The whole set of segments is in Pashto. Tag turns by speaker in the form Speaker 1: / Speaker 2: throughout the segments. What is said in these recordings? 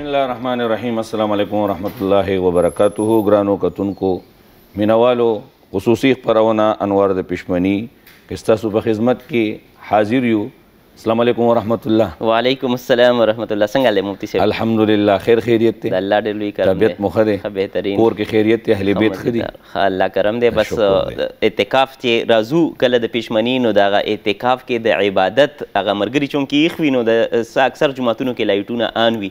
Speaker 1: الرحمن الرحیم السلام علیکم ورحمۃ اللہ وبرکاتہ گرانو کتون کو مینوالو خصوصی خپرونه انوار د پښمنی کستا سو په خدمت کې حاضر یو السلام علیکم ورحمۃ اللہ
Speaker 2: وعلیکم السلام ورحمۃ اللہ څنګه له مفتی صاحب الحمدلله خیر خیریت دی الله ډېر لوی کرم طبیعت مخه دی بهترین کور کې خیریت دی اهلی بیت خدي الله کرم دی بس اعتکاف چې رازو کله د پښمنی نو دغه اعتکاف کې د عبادت هغه مرګري چون کې یخ وینو د اکثر جمعتونو کې لایټونه آن وي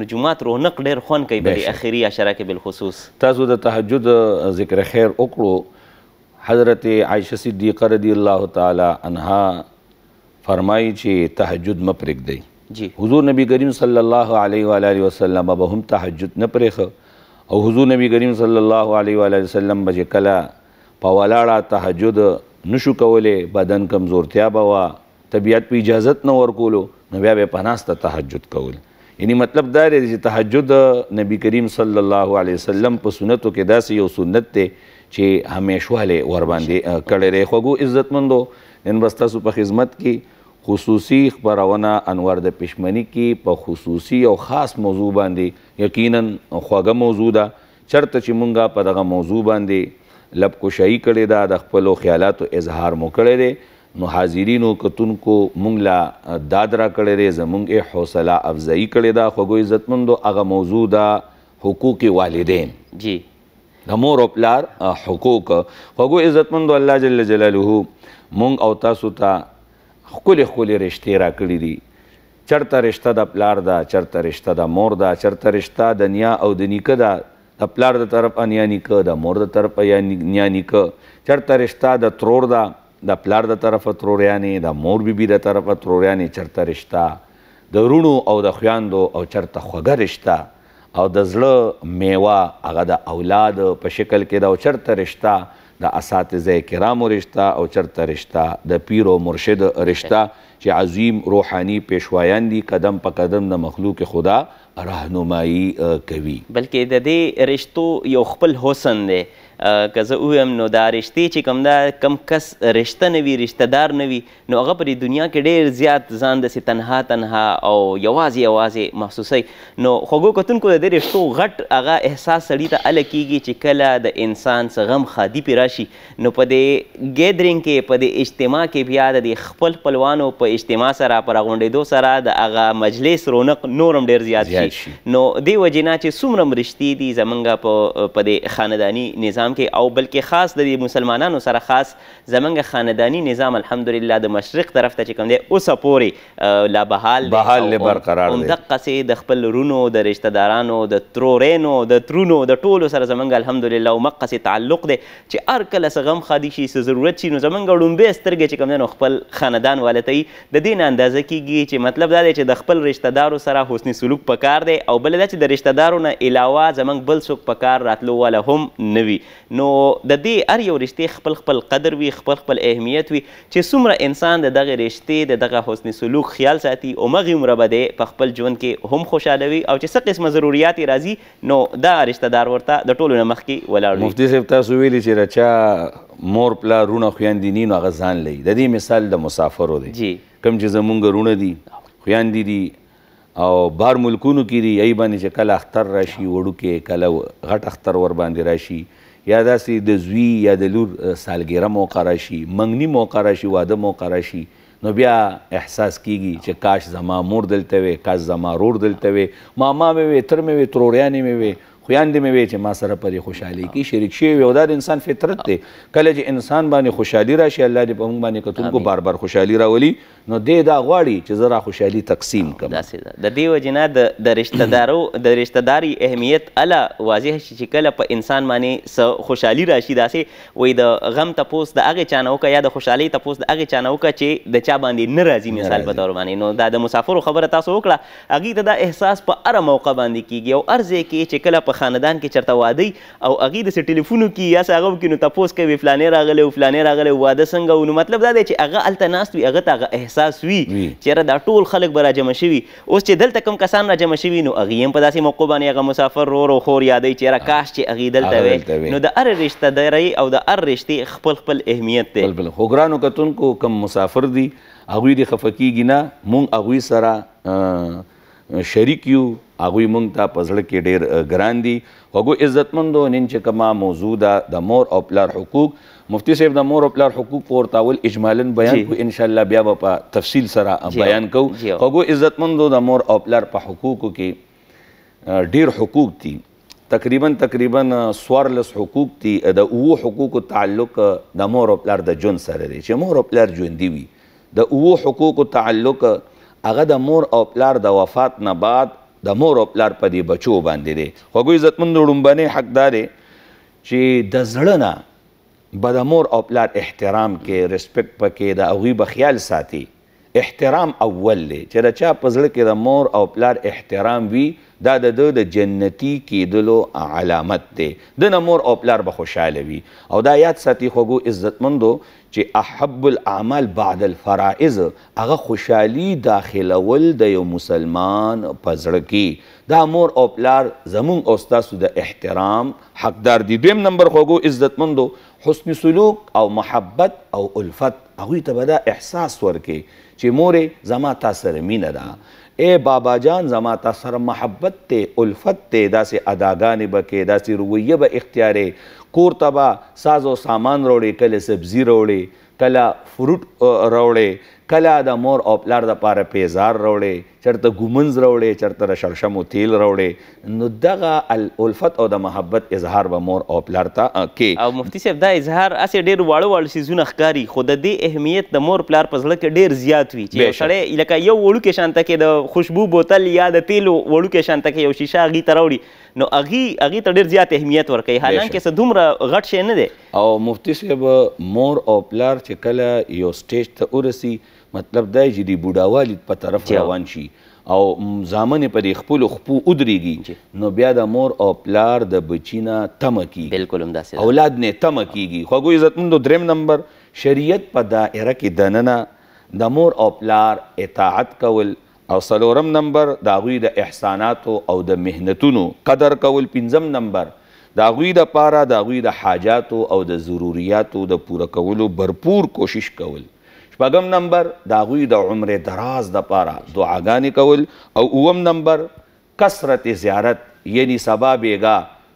Speaker 2: نو جمعات رونق ډېر خون کوي په اخري اشاره کې بالخصوص
Speaker 1: تاسو د تهجد ذکر خیر وکړو حضرت عائشہ صدیقہ رضی الله تعالی عنها فرمایي چې تهجد م پرېږدئ جی حضور نبی کریم صلی الله علیه و علیه وسلم به هم تهجد نه پرېخه او حضور نبی کریم صلی الله علیه و علیه وسلم به کله په ولاړه تهجد نشو کوله بدن کمزورتیا به وا طبیعت په اجازت نه ورکولو نو بیا به پناسته تهجد کول یعنی مطلب دا دی چې تهجد نبی کریم صلی الله علیه وسلم په سنتو کې داسې یو سنت دی چې همیشواله ور باندې کړه ری خوګو عزتمندو نن بس تاسو په خدمت کې خصوصي خبرونه انوار د پښمنی کې په خصوصي او خاص موضوع باندې یقینا خواږه موضوع ده چرته چې مونږه په دغه موضوع باندې لب کوشي کړې ده د خپل خیالاتو اظهار مو کړی دی نو حاضرینو کتونکو مونږ لا داد را کړی دی زمونږ حوصله افزایی کړې ده خوږو عزتمندو هغه موضوع ده حقوق والدین جی د مور او پلار حقوق خوږو عزتمندو الله جل جلاله مونږ او تاسو ته خولې خولې رشتې راکړي دي چرته رشته د پلار ده چرته رشته د مور ده چرته رشته د نیا او د نیکه ده د پلار د طرف انیا نیکه د مور د طرف نیا نیکه چرته رشته د ترور ده د پلار د طرف تروریانې د مور بیبي د طرف تروریانې چرته رشته د رونو او د خویاندو او چرته خوږه رشته او د زړه میوه هغه د اولاد په شکل کې د او چرته رشته د اساتذه کرامو رشتہ او چرته رشتہ د پیر او مرشد رشتہ چې عظیم روحاني پېشوایان دي قدم په قدم د مخلوق خدا
Speaker 2: راهنمایي کوي بلکې د دې رشتو یو خپل حسن دی که زه ووایم نو دا رشتې چې کوم دا کم کس رشته نه وي رشته دار نه وي نو هغه په دنیا کې ډېر زیات ځان داسې تنها تنها او یوازې یوازې محسوسوي نو خوږو کتونکو د دې رشتو غټ هغه احساس سړي ته هله کیږي چې کله د انسان څه غم خادي پې راشي نو په دې ګیدرینګ کې په دې اجتماع کې بیا د خپل خپلوانو په اجتماع سره په راغونډېدو سره د هغه مجلس رونق نورم ډېر زیات شي نو دې وجې نه چې څومره مرشتې دي زمونږ په دې خانداني نظام نظام کې او بلکې خاص د مسلمانانو سره خاص زمنګ خاندانی نظام الحمدلله د مشرق طرف ته چې کوم دی اوسه پورې لا بحال دی بحال له برقرار دی دقه د خپل رونو د رشتہ دارانو د ترورینو د ترونو د ټولو سره زمنګ الحمدلله او مقصې تعلق دی چې هر کله څه غم خادي شي څه ضرورت شي نو زمنګ ړومبې سترګې چې کوم دی نو خپل خاندان والته د دین اندازه کیږي چې مطلب دا دی چې د خپل رشتہ دارو سره حسن سلوک پکار دی او بل دا چې د رشتہ دارو نه علاوه زمنګ بل څوک پکار راتلو ولا هم نوي نو د دې هر یو رشتې خپل خپل قدر وي خپل خپل اهمیت وي چې څومره انسان د دغه رشتې د دغه حسن سلوک خیال ساتي همغې عمره به دی په خپل ژوند کې هم خوشحاله وي او چې څه قسمه ضروریات یې راځي نو دا رشته دار ورته د ټولو نه مخکې ولاړ وي مفتي
Speaker 1: صاحب تاسو ویلي چې رچا مور پلا رونه خویندینی نو هغه ځان لري د دې مثال د مسافرو دی جی کم چې زمونږ رونه دي خویندې دي او بهر ملکونو کې دي ای باندې چې کله اختر راشي وړوکې کله غټ اختر ور باندې راشي یا داسې د زوی یا د لور سالګیره موقع راشي منګني موقع راشي واده موقع راشي نو بیا احساس کیږي چې کاش زما مور دلته وې کاش زما رور دلته وې ماما مې وې تر مې وې تروریا مې وې خویان دې مې وی چې ما سره په دې خوشحالي کې شریک شي یو دا د انسان فطرت دی کله چې انسان باندې خوشحالي راشي الله دې په موږ باندې کتونکو بار بار خوشحالي راولي نو دې دا غواړي چې زه را خوشحالي تقسیم کړم داسې ده
Speaker 2: د دې وجې نه د رشته دارو د رشته داري اهمیت الله واضح شي چې کله په انسان باندې څه خوشحالي راشي داسې وایي د غم تپوس د هغې چا نه وکړه یا د خوشحالۍ تپوس د هغې چا نه وکړه چې د چا باندې نه راځي مثال په تور باندې نو دا د مسافرو خبره تاسو وکړه هغې ته دا احساس په هره موقع باندې کېږي او هر ځای کې چې کله په په خاندان کې چرته واده او هغه د ټلیفونو کې یا هغه کې نو تاسو کوي فلانې راغله او فلانې راغله واده څنګه نو مطلب دا دی چې هغه التناست وي هغه ته احساس وي چې دا ټول خلک برا جمع شوي اوس چې دلته کم کسان را جمع شوي نو هغه هم په داسې موقع باندې هغه مسافر ورو ورو خور یادې چې را کاش چې هغه دلته وي نو د ار رشتہ دایره او د ار رشتې خپل خپل اهمیت دی بل بل خو ګرانو کتونکو کم مسافر دي هغوی
Speaker 1: د خفقیږي نه مونږ هغوی سره شریک یو هغه مونږ ته پزړه کې ډیر ګران دي هغه عزتمندو نن چې کما موضوع ده د مور او پلار حقوق مفتی صاحب د مور او پلار حقوق پور تاول اجمالا بیان کو ان شاء الله بیا په تفصیل سره بیان کو هغه عزتمندو د مور او پلار په حقوقو کې ډیر حقوق دي تقریبا تقریبا سوارلس حقوق دي د اوو حقوقو تعلق د مور او پلار د جون سره دی چې مور او پلار ژوندي وي د اوو حقوقو تعلق هغه د مور او پلار د وفات نه بعد د مور او پلار په دې بچو باندې دی خوږو عزتمند وړومبنې حقدار چې د زړه نه به د مور او پلار احترام کې ریسپیکټ پکې د هغوی به خیال ساتي احترام اول دی چې د چا په زړه کې د مور او پلار احترام وي دا د ده د جنتي کېدلو علامت دی د نه مور او پلار به خوشحاله وي او دا یاد ساتي خوږو عزتمندو چې احب الاعمال بعد الفرائض هغه خوشحالي داخلول د یو مسلمان په زړه کې دا مور او پلار زمونږ او ستاسو د احترام حقدار دي دویم نمبر خوږو عزتمندو حسن سلوک او محبت او الفت هغوی ته به دا احساس ورکړي چې مورې زما تا سره مینه ده اے بابا جان زما تا سره محبت ته الفت ته داسې اداګانې به کې داسې رویه به اختیارې کور ته به ساز او سامان روړې کله سبزي روړې کله فروټ راوړې کله د مور او پلار د پاره پیزار راوړې چرته ګومنز راوړې چرته رشړشم او تیل راوړې نو دغه الفت او د محبت اظهار به مور او پلار ته
Speaker 2: کې او مفتی صاحب دا اظهار اسې ډېر واړه واړه سيزونه ښکاری خو د دې اهمیت د مور پلار په زړه کې ډېر زیات وي چې سړی لکه یو وړو کې شانته کې د خوشبو بوتل یا د تیلو وړو کې شانته کې یو شیشه غي تراوړي نو اغي اغي ته ډیر زیات اهمیت ورکوي حالانکه څه دومره غټ شی نه دی او مفتي صاحب مور او پلار چې کله یو سټیج ته ورسی مطلب
Speaker 1: دا چې دی بوډاوالي په طرف روان شي او زامن په خپل خپو ودرېږي نو بیا د مور او پلار د بچینا تمه کیږي بالکل هم داسې اولاد نه تمه کیږي خوږو عزتمندو دریم نمبر شریعت په دایره کې دننه د مور او پلار اطاعت کول او سلورم نمبر دا غوی د احساناتو او د مهنتونو قدر کول پنځم نمبر دا غوی د پاره دا غوی د حاجاتو او د ضرورتو د پوره کولو برپور کوشش کول شپږم نمبر دا غوی د عمر دراز د پاره دعاګانې کول او اوم نمبر کثرت زیارت یعنی سبا بیگا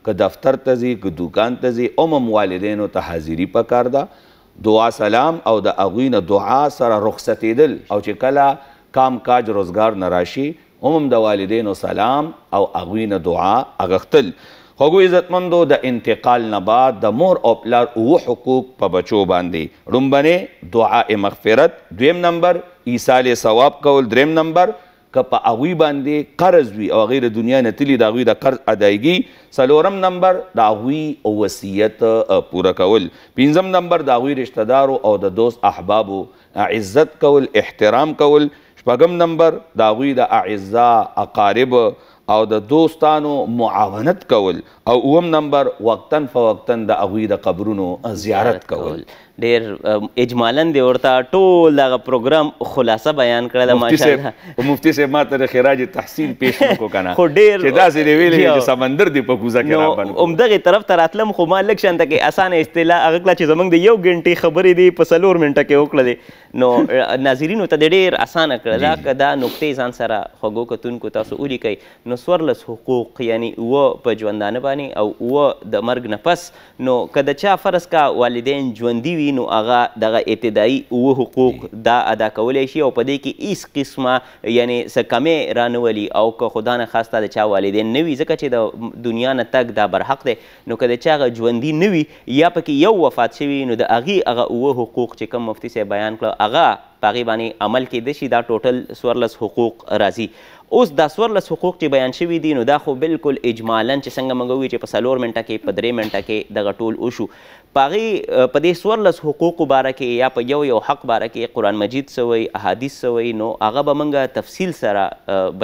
Speaker 1: که دفتر تزی که دکان تزی اومم والدینو ته حاضری پکار ده دعا سلام او د اغوی نه دعا سره رخصتېدل او چې کله کام کاج روزګار نراشي هم د والدینو سلام او اغوی نه دعا اغختل خوګو عزتمندو د انتقال نه بعد د مور او پلار او حقوق په بچو باندې رومبنه دعاء مغفرت دویم نمبر ایصال ثواب کول دریم نمبر که په اغوی باندې قرض وي او غیر دنیا نه تلی د اغوی د قرض ادایګي سلورم نمبر د اغوی او وصیت پوره کول پنځم نمبر د اغوی رشتہ دارو او د دوست احبابو عزت کول احترام کول شپږم نمبر د هغوی د اعزا اقارب او د دوستانو معاونت کول او اوم نمبر وقتن فوقتن د هغوی د قبرونو
Speaker 2: زیارت کول, کول. ډیر اجمالاً دی ورته ټول دغه پروګرام خلاصه بیان کړه د ماشاءالله مفتی صاحب ما تر خراج تحسین پیش وکړو کنه خو ډیر چې داسې دی ویلې چې
Speaker 1: سمندر دی په کوزه کې را باندې
Speaker 2: هم دغه طرف ته راتلم خو ما لک شانته کې اسانه اصطلاح هغه کله چې زمنګ دی یو غنټي خبرې دی په سلور منټه کې وکړه دی نو ناظرینو ته ډیر اسانه کړه دا دا نقطې ځان سره خوګو کتونکو تاسو اولی کوي نو سورلس حقوق یعنی و په ژوندانه باندې او و د مرګ نه پس نو کده چا فرض کا والدین ژوندي وي دي نو هغه دغه ابتدایي اوه حقوق دا ادا کولی شي او په دې کې هیڅ قسمه یعنی څه کمې رانولي او که خدا نه خواسته د چا والدین نه وي ځکه چې د دنیا نه تګ دا برحق دی نو که د چا هغه ژوندي نه وي یا پکې یو وفات شوي نو د هغې هغه اوه حقوق چې کوم مفتي صاحب بیان کړه هغه پاغي باندې عمل کېده شي دا ټوټل سورلس حقوق راځي اوس دا سورلس حقوق چې بیان شوي دي نو دا خو بالکل اجمالا چې څنګه موږ وایو چې په څلور منټه کې په درې منټه کې دغه ټول وشو پاغي په دې سورلس حقوق باره کې یا په یو یو حق باره کې قران مجید سوی احادیث سوی نو هغه به موږ تفصیل سره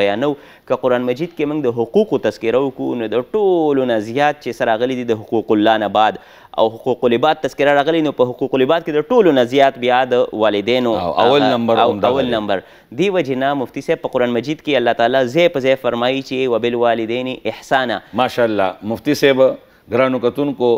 Speaker 2: بیانو ک قران مجید کې موږ د حقوقو تذکره وکړو نو د ټولو نه زیات چې سره غلي دي د حقوق الله نه بعد او حقوق العباد تذکره راغلی نو په حقوق العباد کې د ټولو نه زیات بیا د والدینو اول نمبر او اول نمبر دی وجنا مفتی صاحب په قران مجید کې الله تعالی زی په زی فرمایي چې وبالوالدین احسانا ماشاءالله مفتی صاحب ګرانو کتونکو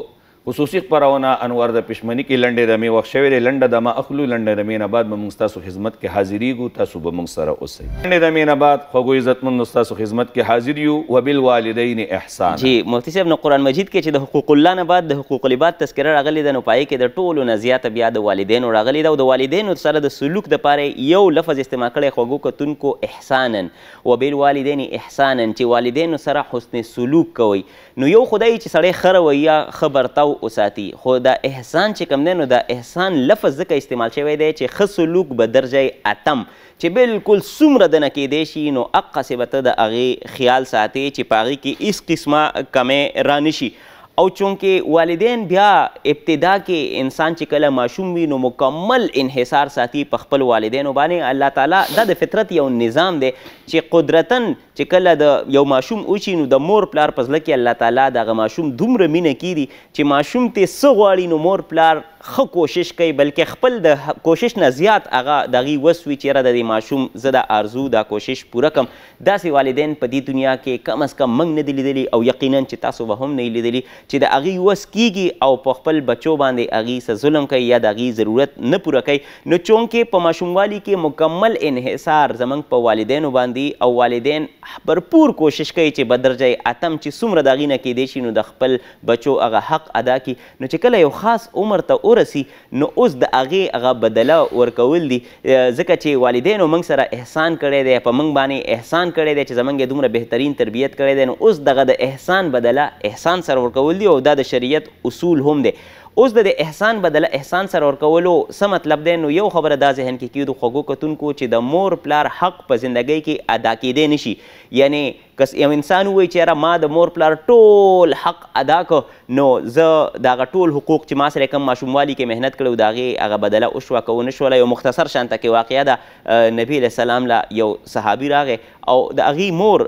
Speaker 2: خصوصي خبرونه
Speaker 1: انوار د پښمنۍ کې لنډې رمې وخت شوې دی لنډه دمه اخلو لنډې رمې نه بعد به موږ ستاسو خدمت کې حاضریږو تاسو به موږ سره اوسئ
Speaker 2: لنډې رمې نه بعد خوږو عزتمنو ستاسو خدمت کې حاضر یو و بالوالدین احسان جی مفتي صاحب نو قرآن مجید کې چې د حقوق الله نه بعد د حقوق العباد تذکره راغلې ده نو پای کې د ټولو نه زیاته بیا د والدینو راغلې ده او د والدینو سره د سلوک دپاره یو لفظ استعمال کړی خوږو کتونکو احسانا و بالوالدین احسانا چې والدینو سره حسن سلوک کوئ نو یو خدای چې سړی ښه رویه ښه برتاو وساتي خو دا احسان چې کوم دی نو دا احسان لفظ ځکه استعمال شوی دی چې ښه سلوک به درجه اتم چې بالکل څومره دنه کیدی شي نو اقصې به ته د هغې خیال ساتې چې په هغې کې هیڅ قسمه کمی رانه شي او چونکه والدین بیا ابتدا کې انسان چې کله ماشوم وي نو مکمل انحصار ساتي په خپل والدینو باندې الله تعالی دا د فطرت یو نظام دی چې قدرتن چې کله د یو ماشوم اوچي نو د مور پلار په زړه کې الله تعالی دغه ماشوم دومره مینه کیږي چې ماشوم ته څه غواړي نو مور پلار خو کوشش کوي بلکې خپل د کوشش نه زیات هغه د هغې وس وي چېره د دې ماشوم زه د آرزو دا کوشش پوره کم داسې والدین په دې دنیا کې کم از کم موږ نه دي لیدلي او یقینا چې تاسو به هم نه لیدلي چې د هغې وس کیږي او په خپل بچو باندې هغې څه ظلم کوي یا د هغې ضرورت نه پوره کوي نو چونکې په ماشوموالي کې مکمل انحصار زموږ په والدینو باندې او والدین برپور کوشش کوي چې بدرجه اتم چې څومره د هغې نه کیدی شي نو د خپل بچو هغه حق ادا کړي نو چې کله یو خاص عمر ته ورسی نو اوس د هغې هغه بدله ورکول دي ځکه چې والدینو موږ سره احسان کړی دی په موږ باندې احسان کړی دی چې زموږ یې دومره بهترین تربیت کړی دی نو اوس دغه د احسان بدله احسان سره ورکول دي او دا د شریعت اصول هم دی اوس د احسان بدله احسان سره ورکولو څه مطلب دی نو یو خبره دا ذهن کې کیدو خوږو کتونکو چې د مور پلار حق په زندګۍ کې ادا کېدی نشي یعنی کس یو انسان وایي چې یاره ما د مور پلار ټول حق ادا که نو زه د هغه ټول حقوق چې ما سره کم ماشوموالي کې مهنت کړی و د هغې هغه بدله وشوه که ونه شوله یو مختصر شانته کې واقعه ده نبی علیه السلام له یو صحابي راغی او د اغي مور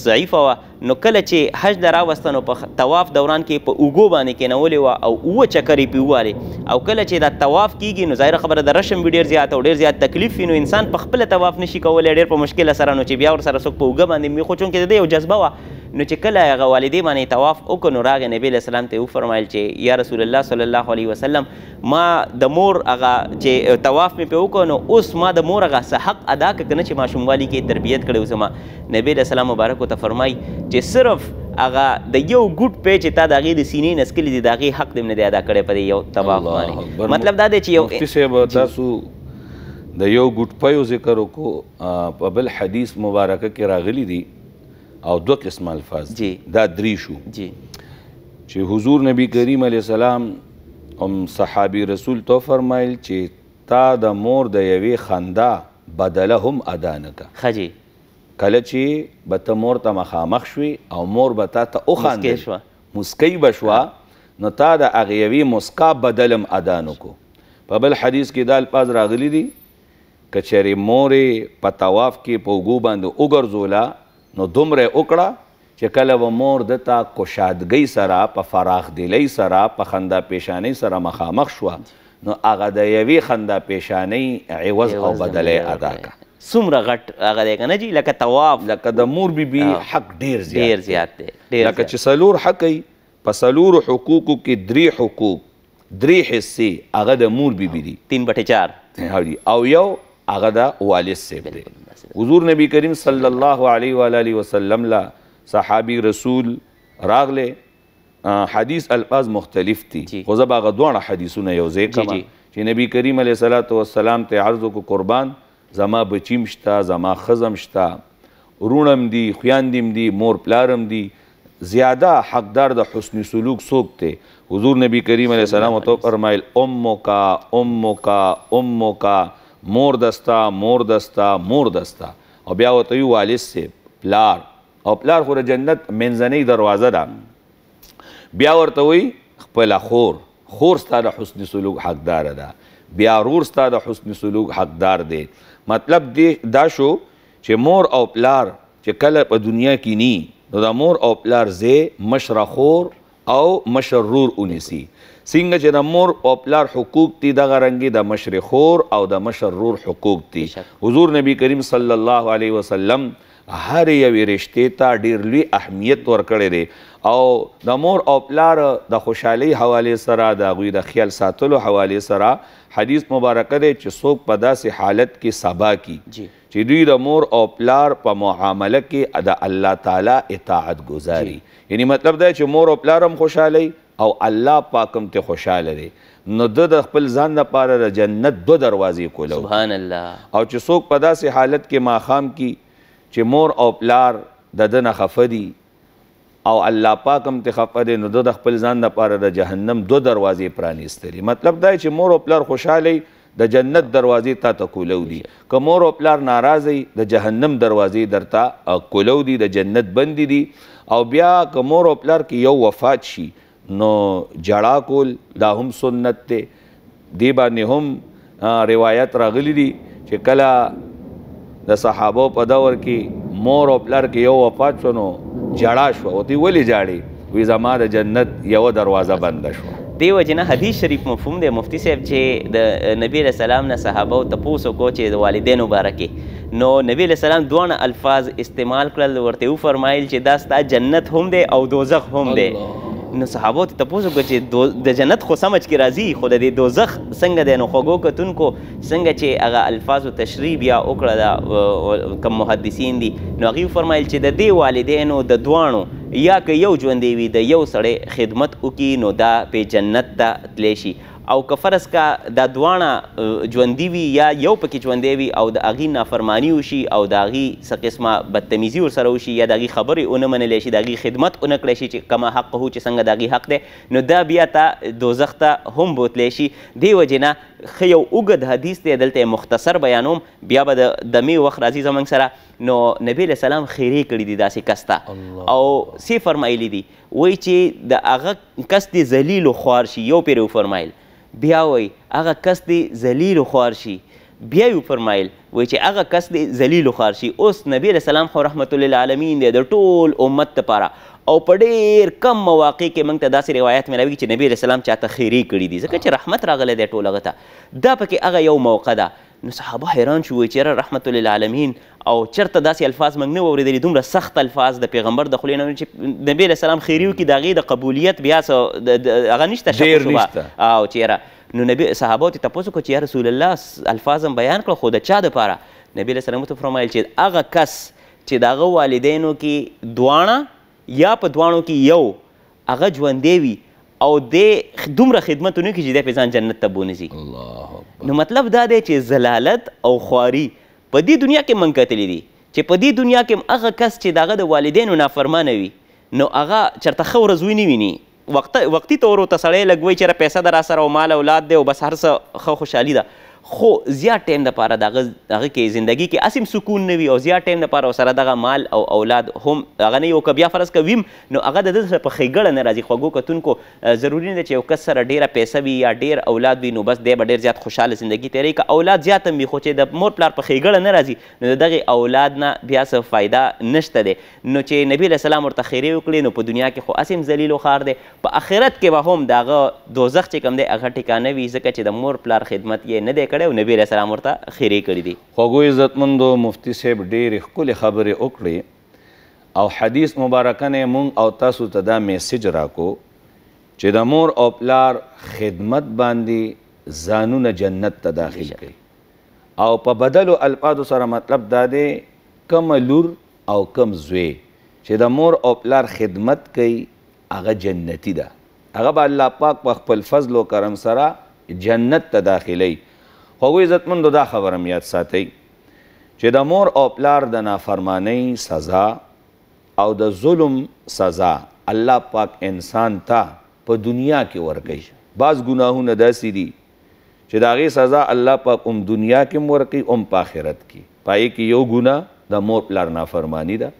Speaker 2: ضعیفه و نو کله چې حج دراوسته نو په طواف دوران کې په اوګو باندې کې نولې و او اوه چکرې پیواله او کله چې دا طواف کیږي نو ظاهر خبره د رشم ډیر زیات او ډیر زیات تکلیف نو انسان په خپل طواف نشي کولای ډیر په مشکل سره نو چې بیا ور سره څوک په اوګه باندې میخو چون کې د یو جذبه و نو چې کله هغه والدې باندې طواف وکړ نو راغی نبی علیه السلام ته وفرمایل چې یا رسول الله صلی الله علیه وسلم ما د مور هغه چې طواف مې پې وکړ نو اوس ما د مور هغه څه حق ادا کړ که نه چې ماشوموالي کې تربیت کړی زما نبی علیه السلام مبارک ورته فرمایي چې صرف هغه د یو ګوټ پی چې تا د هغې د سینې نه څکلي دي د هغې حق دې نه دی ادا کړی په دې یو طواف باندې مطلب دا دی چې یو مفتي
Speaker 1: صاحب تاسو د یو ګوټ پیو ذکر وکړو په بل حدیث مبارکه کې راغلی دی او دوه قسم الفاظ جی دا درې شو جی چې حضور نبی کریم علیه السلام ام صحابي رسول تو فرمایل چې تا د مور د یوې خندا بدله هم ادا نکا خجی کله چې به ته مور ته مخامخ شوې او مور به تا ته وخندې مسکی به شوه نو تا د هغې یوې مسکا بدلم ادا نکړو په بل حدیث کې دا الفاظ راغلي دي که چېرې مور په طواف کې په اوږو باندې وګرځوله نو دومره وکړه چې کله و مور د تا کوشادګۍ سره په فراخ دلی سره په خندا پیشانی سره مخامخ شو نو هغه د یوې خندا پیشانی عوض او بدله ادا کړه
Speaker 2: څومره غټ هغه دی کنه جی لکه طواف لکه د مور بي بي حق ډیر زیات ډیر زیات دی
Speaker 1: لکه چې سلور حق ای په سلور حقوقو کې درې حقوق درې حصے هغه د مور بي بي دي 3 بټه 4 او یو هغه د والد سیب دی حضور نبی کریم صلی الله علیه و علیه وسلم لا صحابي رسول راغله حدیث الفاظ مختلف دي خو زه باغه دوه حدیثونه یو ځای کما چې نبی کریم علیه صلوات و سلام ته عرض کو قربان زما بچیم شتا زما خزم شتا رونم دی خویاندیم دی مور پلارم دی زیاده حقدار د حسن سلوک څوک ته حضور نبی کریم علیه السلام تو فرمایل امک امک امک مور دستا مور دستا مور دستا او بیا وته یو والد سي پلار او پلار خو د جنت منځنۍ دروازه ده بیا ورته وی خپل خور خور ستاره حسن سلوک حقدار ده بیا رور ستاره حسن سلوک حقدار دی مطلب دی دا شو چې مور او پلار چې کله په دنیا کې ني نو دا مور او پلار زه مشره خور او مشرور اونیسی څنګه چې د مور او پلار حقوق دي دغه رنګي د مشر خور او د مشر رور حقوق دي حضور نبی کریم صلی الله علیه وسلم هر یوې رشتې ته ډېر لوی اهمیت ورکړی دی او د مور او پلار د خوشحالۍ حواله سره د هغوی د خیال ساتلو حواله سره حدیث مبارکه دی چې څوک په داسې حالت کې سبا کی چې دوی د مور او پلار په معامله کې د الله تعالی اطاعت گزاري یعنی مطلب دا چې مور او پلار هم خوشاله او الله پاکم ته خوشاله دي نو د خپل ځان لپاره د جنت دو دروازې کولو سبحان الله او چې څوک په داسې حالت کې ماخام کی چې مور او پلار د دنه خفدي او الله پاکم ته خفده نو د خپل ځان لپاره د جهنم دو دروازې پرانیستلې مطلب دا چې مور او پلار خوشاله د جنت دروازې تا ته کولو دي که مور او پلار ناراض د جهنم دروازې درته کولو دي د جنت بندي دي او بیا که مور او پلار کې یو وفات شي نو جړا کول دا هم سنت دی دی باندې هم روایت راغلی دي چې کله د صحابو په دور کې مور او پلار کې یو وفات شونو جړا شو
Speaker 2: او دی ولې جاړي وی زما د جنت یو دروازه بند شوه دیو جنا حدیث شریف مفهوم دی مفتی صاحب چې د نبی رسول الله نه صحابه او تاسو کو چې د والدینو مبارکه نو نبی رسول الله دوه الفاظ استعمال کړل ورته و فرمایل چې دا ستا جنت هم دی او دوزخ هم دی نو صحابو ته تاسو کو چې د جنت خو سمج کې راځي خو د دوزخ څنګه د نو خوګو کتونکو څنګه چې هغه الفاظ او تشریح بیا وکړه دا کم محدثین دي نو هغه فرمایل چې د دی والدینو د دوانو یا که یو ژوندی وي د یو سړی خدمت وکړي نو دا پې جنت ته تلی شي او که فرض کا دا دواړه ژوندي وي یا یو پکې ژوندی وي او د هغې نافرماني وشي او د هغې څه قسمه بدتمیزي ورسره وشي یا د هغې خبرې ونه منلی شي د هغې خدمت ونه کړی شي چې کما حق هو چې څنګه د هغې حق دی نو دا بیا ته دوزخ ته هم بوتلی شي دې وجې نه ښه یو اوږد حدیث دی دلته مختصر بیانوم بیا به د دمې وخت راځي زموږ سره نو نبی علیه سلام خیرې کړي دي داسې کس ته او سې فرمایلی دي وایي چې د هغه کس دې ذلیل و خوار شي یو پرې وفرمایل بیا وای هغه کس دی ذلیل خوار شي بیا یې فرمایل وای چې هغه کس دی ذلیل خوار شي اوس نبی علیه السلام خو رحمت للعالمین دی د ټول امت لپاره او په ډیر کم مواقع کې موږ ته داسې روایت ملوي چې نبی رسول الله چاته خیری کړی دي ځکه چې رحمت راغله د ټوله غته دا پکې هغه یو موقع ده نو صحابه حیران شو چې را رحمت للعالمین او چرته داسې الفاظ موږ نه اوریدلې دومره سخت الفاظ د پیغمبر د خولې نه چې نبی له سلام خیریو کې د غې د قبولیت بیا هغه نشته ډیر نشته او چیرې نو نبی صحابه ته تاسو کو چې رسول الله الفاظم بیان کړ خو د چا د پاره نبی له سلام ته فرمایل چې هغه کس چې داغه والدینو کې دوانه یا په دوانو کې یو هغه ژوندې وي او دې دومره خدمتونه کې چې د پیسان جنت ته بونځي الله نو مطلب دا دی چې زلالت او خواري په دې دنیا کې مونږ کتلې دي چې په دې دنیا کې هغه کس چې داغه د والدینو نافرمانه وي نو هغه چرته خو ورځوي نه ویني وقت وقتی تور ته سړی لګوي چې پیسې در سره او مال اولاد دی او بس هر څه خو خوشحالي ده خو زیات ټایم د پاره دغه دغه کې زندگی کې اسیم سکون نه وي او زیات ټایم د پاره سره دغه مال او اولاد هم هغه نه یو که بیا فرض کویم نو هغه د سره په خیګړه نه راځي خوږو کتونکو ضروری نه ده چې یو کس سره ډیره پیسې وي یا ډیر اولاد وي نو بس دی به ډیر زیات خوشاله زندگی تیرې که اولاد زیات هم وي خو چې د مور پلار په خیګړه نه راځي نو دغه اولاد نه بیا څه فایده نشته دی نو چې نبی له سلام ورته خیری وکړي نو په دنیا کې خو اسیم ذلیل و خار دی په آخرت کې به هم دغه دوزخ چې کوم دی هغه ټیکانه وي ځکه چې د مور پلار خدمت یې نه دی کړی کړی او نبی علیه السلام ورته خیرې کړي دي خوږو عزتمندو مفتي صاحب ډېرې ښکلې خبرې وکړې او حدیث مبارکه نه مونږ
Speaker 1: او تاسو ته دا میسج راکو چې د مور او پلار خدمت باندې ځانونه جنت ته داخل کړي او په بدلو الفاظو سره مطلب دا دی کم لور او کم زوی چې د مور او پلار خدمت کوي هغه جنتی ده هغه به الله پاک په خپل فضل او کرم سره جنت ته داخلي خو عزتمندو دا خبره یاد ساتي چې د مور او پلار د نافرمانی سزا او د ظلم سزا الله پاک انسان ته په دنیا کې ورکړي بعض ګناهونه داسې دي چې د هغې سزا الله پاک ام دنیا کې هم ورکوي ام په آخرت کې پای کې یو ګناه د مور پلار نافرمانی ده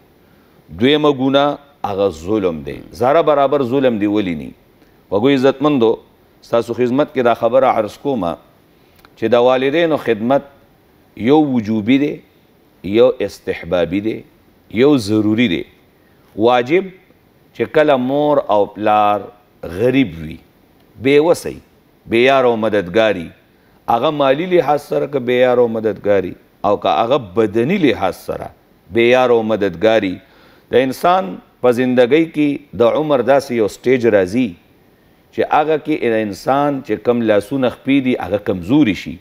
Speaker 1: دویمه ګناه هغه ظلم دی زره برابر ظلم دی ولی نه وګوي عزتمندو ستاسو خدمت کې دا خبره عرض کومه چې د والدینو خدمت یو وجوبي دی یو استحبابي دی یو ضروری دی واجب چې کله مور او پلار غریب وي بے وسی بے یار او مددګاری هغه مالی لحاظ سره که بے یار او مددګاری او که هغه بدنی لحاظ سره بے یار او مددګاری د انسان په زندګۍ کې د عمر داسې یو سټیج راځي چې هغه کې انسان چې کم لاسونه خپې دي هغه کمزوري شي